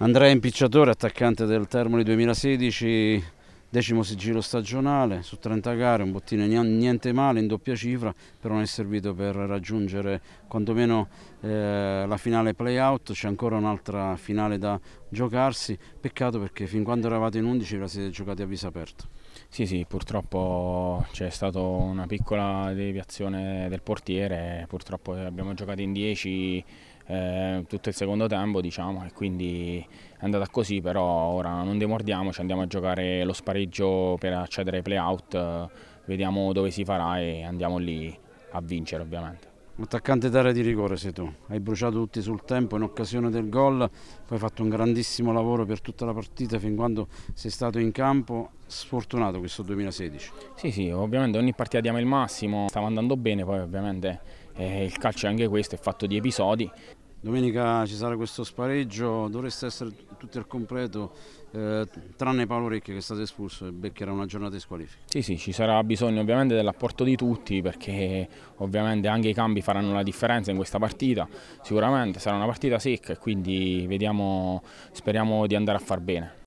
Andrea Impicciatore, attaccante del Termoli 2016, decimo sigillo stagionale, su 30 gare, un bottino niente male, in doppia cifra, però non è servito per raggiungere quantomeno eh, la finale play-out, c'è ancora un'altra finale da giocarsi, peccato perché fin quando eravate in 11 la siete giocati a viso aperto. Sì, sì, purtroppo c'è stata una piccola deviazione del portiere, purtroppo abbiamo giocato in 10 eh, tutto il secondo tempo diciamo e quindi è andata così però ora non demordiamoci andiamo a giocare lo spareggio per accedere ai playout vediamo dove si farà e andiamo lì a vincere ovviamente Attaccante d'area di rigore sei tu, hai bruciato tutti sul tempo in occasione del gol, poi hai fatto un grandissimo lavoro per tutta la partita fin quando sei stato in campo, sfortunato questo 2016. Sì sì, ovviamente ogni partita diamo il massimo, stava andando bene, poi ovviamente eh, il calcio è anche questo, è fatto di episodi. Domenica ci sarà questo spareggio, dovreste essere tutti al completo, eh, tranne Paolo Recchi che è stato espulso e beccherà una giornata di squalifica. Sì, sì, ci sarà bisogno ovviamente dell'apporto di tutti perché ovviamente anche i cambi faranno la differenza in questa partita, sicuramente sarà una partita secca e quindi vediamo, speriamo di andare a far bene.